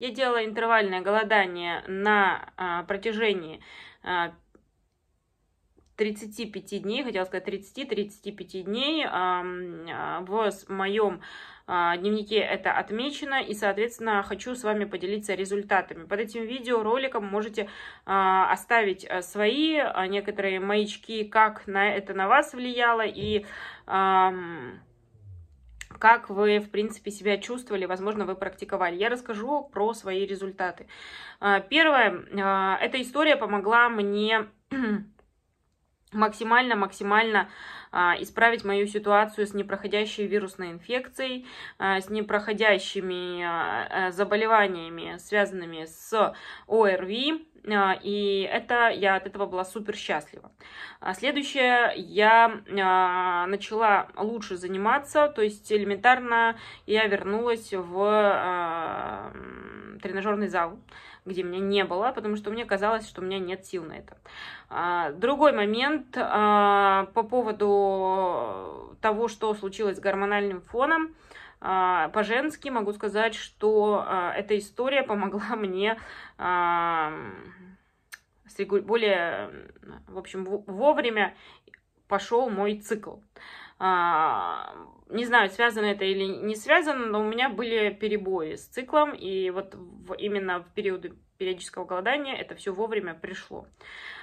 Я делала интервальное голодание на а, протяжении а, 35 дней, хотела сказать 30-35 дней. А, в моем а, дневнике это отмечено, и, соответственно, хочу с вами поделиться результатами. Под этим видеороликом можете а, оставить свои некоторые маячки, как на это на вас влияло, и как вы, в принципе, себя чувствовали, возможно, вы практиковали. Я расскажу про свои результаты. А, первое, а, эта история помогла мне максимально-максимально а, исправить мою ситуацию с непроходящей вирусной инфекцией, а, с непроходящими а, заболеваниями, связанными с ОРВИ, и это я от этого была супер счастлива. Следующее, я начала лучше заниматься, то есть элементарно я вернулась в тренажерный зал, где меня не было, потому что мне казалось, что у меня нет сил на это. А, другой момент а, по поводу того, что случилось с гормональным фоном. А, по-женски могу сказать, что эта история помогла мне более, в общем, вовремя пошел мой цикл. А, не знаю, связано это или не связано, но у меня были перебои с циклом, и вот в, именно в периоды периодического голодания это все вовремя пришло.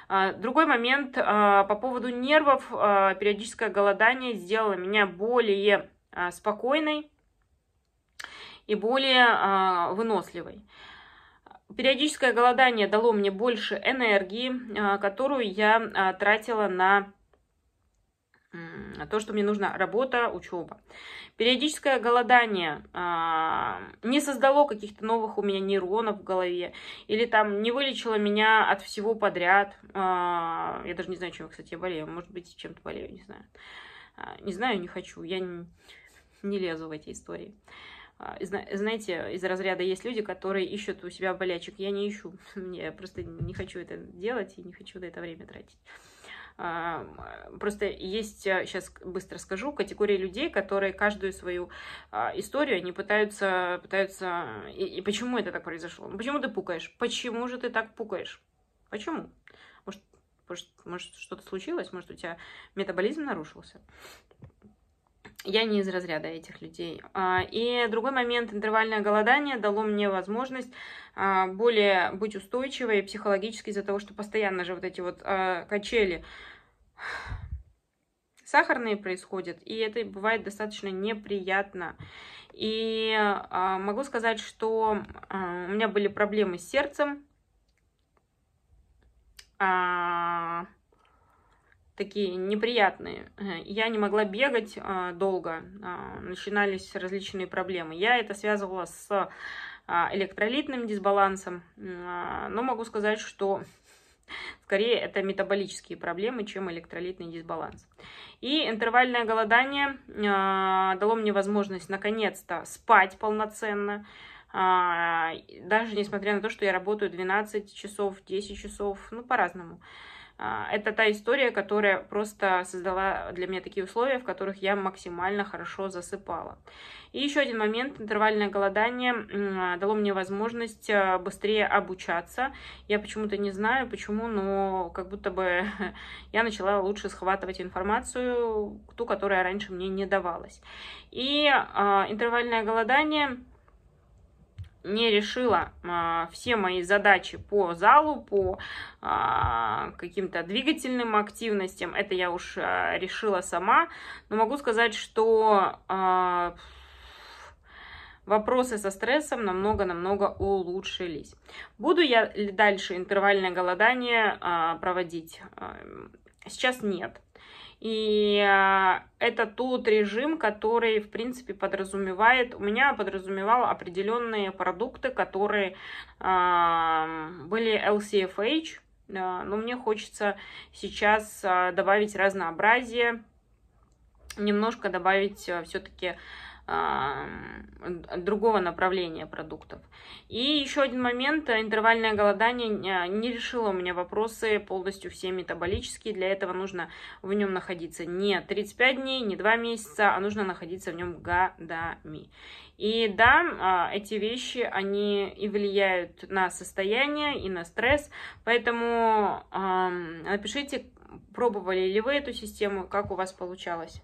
А, другой момент а, по поводу нервов. Периодическое голодание сделало меня более спокойной и более выносливой. Периодическое голодание дало мне больше энергии, которую я тратила на то, что мне нужно, работа, учеба. Периодическое голодание а, не создало каких-то новых у меня нейронов в голове, или там не вылечило меня от всего подряд. А, я даже не знаю, чем, я, кстати, болею, может быть, чем-то болею, не знаю. А, не знаю, не хочу, я не, не лезу в эти истории. А, знаете, из разряда есть люди, которые ищут у себя болячек. Я не ищу, я просто не хочу это делать и не хочу на это время тратить. Просто есть, сейчас э, быстро скажу, категория людей, которые каждую свою а, историю, они пытаются, пытаются... И, и почему это так произошло? Ну, почему ты пукаешь? Почему же ты так пукаешь? Почему? Может, может, может что-то случилось? Может, у тебя метаболизм нарушился? Я не из разряда этих людей. А, и другой момент, интервальное голодание дало мне возможность а, более быть устойчивой психологически из-за того, что постоянно же вот эти вот а, качели сахарные происходят, и это бывает достаточно неприятно. И могу сказать, что у меня были проблемы с сердцем, такие неприятные. Э, я не могла бегать а, долго, а, начинались различные проблемы. Я это связывала с а, электролитным дисбалансом, но могу сказать, что скорее это метаболические проблемы, чем электролитный дисбаланс. И интервальное голодание дало мне возможность наконец-то спать полноценно, даже несмотря на то, что я работаю 12 часов, 10 часов, ну по-разному. А, это та история, которая просто создала для меня такие условия, в которых я максимально хорошо засыпала. И еще один момент, интервальное голодание дало мне возможность э, быстрее обучаться. Я почему-то не знаю, почему, но как будто бы я начала лучше схватывать информацию, ту, которая раньше мне не давалась. И а, интервальное голодание не решила а, все мои задачи по залу, по а, каким-то двигательным активностям. Это я уж а, решила сама. Но могу сказать, что а, вопросы со стрессом намного-намного улучшились. Буду я ли дальше интервальное голодание а, проводить. А, Сейчас нет. И а, это тот режим, который, в принципе, подразумевает, у меня подразумевал определенные продукты, которые были LCFH, но мне хочется сейчас а, добавить разнообразие, немножко добавить э, все-таки другого направления продуктов. И еще один момент, интервальное голодание не решило у меня вопросы полностью все метаболические, для этого нужно в нем находиться не 35 дней, не 2 месяца, а нужно находиться в нем годами. И да, а, эти вещи, они и влияют на состояние, и на стресс, поэтому напишите, пробовали ли вы эту систему, как у вас получалось.